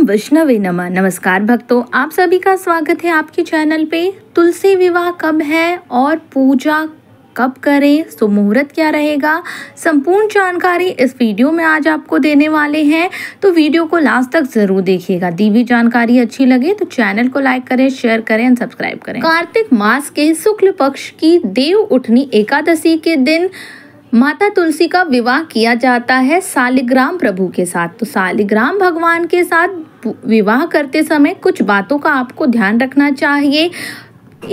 ओम विष्णवे नमः नमस्कार भक्तों आप सभी का स्वागत है आपके चैनल पे तुलसी विवाह कब है और पूजा कब करें सो मुहूर्त क्या रहेगा संपूर्ण जानकारी इस वीडियो में आज आपको देने वाले हैं तो वीडियो को लास्ट तक जरूर देखिएगा दी हुई जानकारी अच्छी लगे तो चैनल को लाइक करें शेयर करें एंड सब्सक्राइब करें कार्तिक मास के शुक्ल पक्ष की देव उठनी एकादशी के दिन माता तुलसी का विवाह किया जाता है सालिग्राम प्रभु के साथ तो सालिग्राम भगवान के साथ विवाह करते समय कुछ बातों का आपको ध्यान रखना चाहिए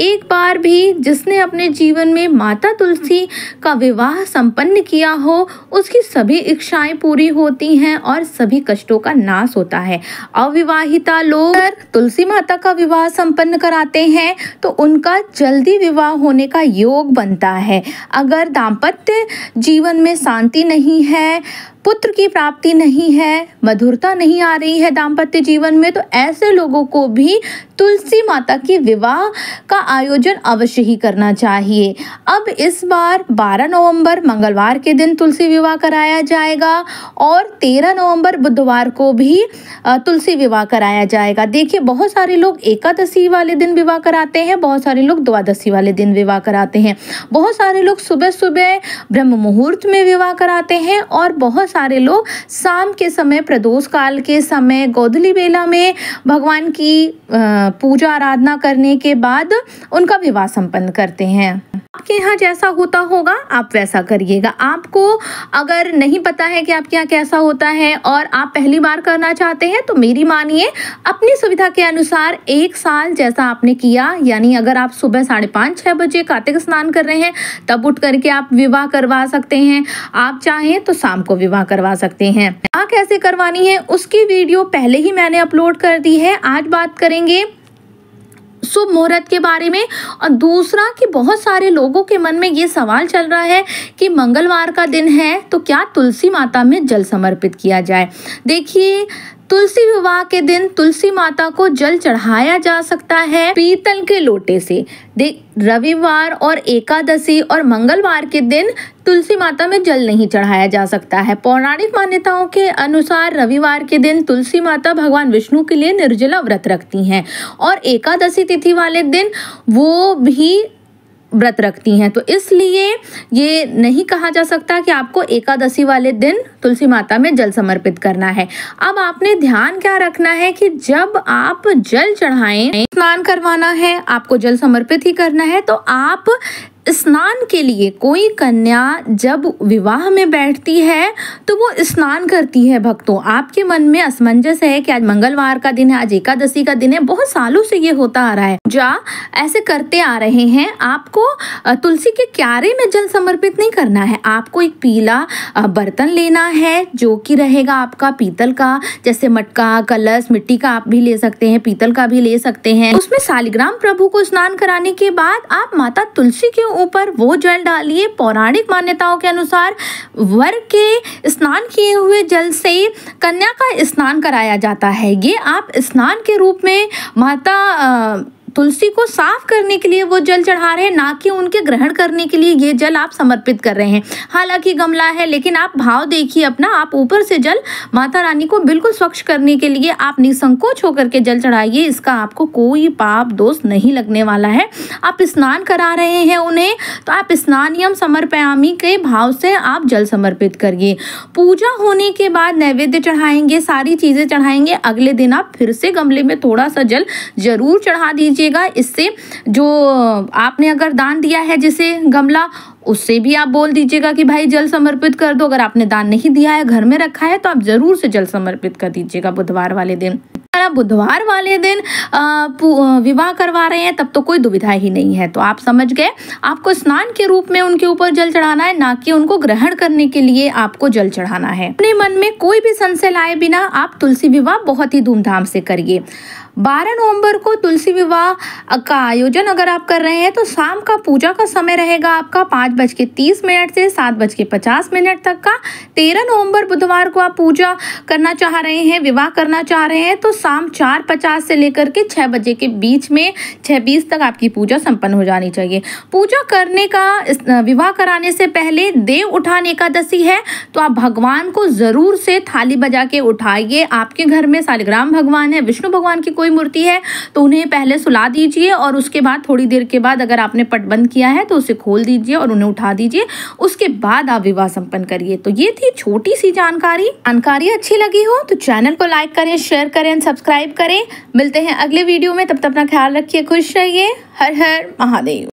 एक बार भी जिसने अपने जीवन में माता तुलसी का विवाह संपन्न किया हो उसकी सभी इच्छाएं पूरी होती हैं और सभी कष्टों का नाश होता है अविवाहिता लोग तुलसी माता का विवाह संपन्न कराते हैं तो उनका जल्दी विवाह होने का योग बनता है अगर दाम्पत्य जीवन में शांति नहीं है पुत्र की प्राप्ति नहीं है मधुरता नहीं आ रही है दाम्पत्य जीवन में तो ऐसे लोगों को भी तुलसी माता की विवाह का आयोजन अवश्य ही करना चाहिए अब इस बार 12 नवंबर मंगलवार के दिन तुलसी विवाह कराया जाएगा और 13 नवंबर बुधवार को भी तुलसी विवाह कराया जाएगा देखिए बहुत सारे लोग एकादशी वाले दिन विवाह कराते हैं बहुत सारे लोग द्वादशी वाले दिन विवाह कराते हैं बहुत सारे लोग सुबह सुबह ब्रह्म मुहूर्त में विवाह कराते हैं और बहुत सारे लोग शाम के समय प्रदोष काल के समय गोधली बेला में भगवान की पूजा आराधना करने के बाद उनका विवाह संपन्न करते हैं आपके यहाँ जैसा होता होगा आप वैसा करिएगा आपको अगर नहीं पता है कि आपके यहाँ कैसा होता है और आप पहली बार करना चाहते हैं तो मेरी मानिए अपनी सुविधा के अनुसार एक साल जैसा आपने किया यानी अगर आप सुबह साढ़े पाँच छः बजे कार्तिक स्नान कर रहे हैं तब उठ करके आप विवाह करवा सकते हैं आप चाहें तो शाम को विवाह करवा सकते हैं कैसे करवानी है उसकी वीडियो पहले ही मैंने अपलोड कर दी है आज बात करेंगे शुभ मुहूर्त के बारे में और दूसरा कि बहुत सारे लोगों के मन में ये सवाल चल रहा है कि मंगलवार का दिन है तो क्या तुलसी माता में जल समर्पित किया जाए देखिए तुलसी विवाह के दिन तुलसी माता को जल चढ़ाया जा सकता है पीतल के लोटे से रविवार और एकादशी और मंगलवार के दिन तुलसी माता में जल नहीं चढ़ाया जा सकता है पौराणिक मान्यताओं के अनुसार रविवार के दिन तुलसी माता भगवान विष्णु के लिए निर्जला व्रत रखती हैं और एकादशी तिथि वाले दिन वो भी व्रत रखती हैं तो इसलिए ये नहीं कहा जा सकता कि आपको एकादशी वाले दिन तुलसी माता में जल समर्पित करना है अब आपने ध्यान क्या रखना है कि जब आप जल चढ़ाएं स्नान करवाना है आपको जल समर्पित ही करना है तो आप स्नान के लिए कोई कन्या जब विवाह में बैठती है तो वो स्नान करती है भक्तों आपके मन में असमंजस है कि आज मंगलवार का दिन है आज एकादशी का दिन है बहुत सालों से ये होता आ रहा है जा ऐसे करते आ रहे हैं आपको तुलसी के क्यारे में जल समर्पित नहीं करना है आपको एक पीला बर्तन लेना है जो कि रहेगा आपका पीतल का जैसे मटका कलश मिट्टी का आप भी ले सकते हैं पीतल का भी ले सकते हैं उसमें सालिग्राम प्रभु को स्नान कराने के बाद आप माता तुलसी के ऊपर वो जल डालिए पौराणिक मान्यताओं के अनुसार वर के स्नान किए हुए जल से कन्या का स्नान कराया जाता है ये आप स्नान के रूप में माता तुलसी को साफ करने के लिए वो जल चढ़ा रहे हैं ना कि उनके ग्रहण करने के लिए ये जल आप समर्पित कर रहे हैं हालांकि गमला है लेकिन आप भाव देखिए अपना आप ऊपर से जल माता रानी को बिल्कुल स्वच्छ करने के लिए आप निसंकोच होकर के जल चढ़ाइए इसका आपको कोई पाप दोष नहीं लगने वाला है आप स्नान करा रहे हैं उन्हें तो आप स्नान यम समर्पयामी के भाव से आप जल समर्पित करिए पूजा होने के बाद नैवेद्य चढ़ाएंगे सारी चीज़ें चढ़ाएंगे अगले दिन आप फिर से गमले में थोड़ा सा जल जरूर चढ़ा दीजिए कीजिएगा इससे जो आपने अगर दान दिया है जिसे गमला उससे भी आप बोल दीजिएगा कि भाई जल समर्पित कर दो अगर आपने दान नहीं दिया है घर में रखा है तो आप ज़रूर से जल समर्पित कर दीजिएगा बुधवार वाले दिन या बुधवार वाले दिन विवाह करवा रहे हैं तब तो कोई दुविधा ही नहीं है तो आप समझ गए आपको स्नान के रूप में उनके ऊपर जल चढ़ाना है ना कि उनको ग्रहण करने के लिए आपको जल चढ़ाना है अपने मन में कोई भी संशय लाए बिना आप तुलसी विवाह बहुत ही धूमधाम से करिए 12 नवंबर को तुलसी विवाह का आयोजन अगर आप कर रहे हैं तो शाम का पूजा का समय रहेगा आपका पाँच बज के तीस मिनट से सात बज के पचास मिनट तक का तेरह नवंबर बुधवार को आप पूजा करना चाह रहे हैं विवाह करना चाह रहे हैं तो शाम शाम चार पचास से लेकर के छः बजे के बीच में छः बीस तक आपकी पूजा संपन्न हो जानी चाहिए पूजा करने का विवाह कराने से पहले देव उठाने का दसी है तो आप भगवान को ज़रूर से थाली बजा के उठाइए आपके घर में सालिग्राम भगवान है विष्णु भगवान की कोई मूर्ति है तो उन्हें पहले सुला दीजिए और उसके बाद थोड़ी देर के बाद अगर आपने पट बंद किया है तो उसे खोल दीजिए और उन्हें उठा दीजिए उसके बाद आप विवाह संपन्न करिए तो ये थी छोटी सी जानकारी जानकारी अच्छी लगी हो तो चैनल को लाइक करें शेयर करें सब्सक्राइब सब्सक्राइब करें मिलते हैं अगले वीडियो में तब तक अपना ख्याल रखिए खुश रहिए हर हर महादेव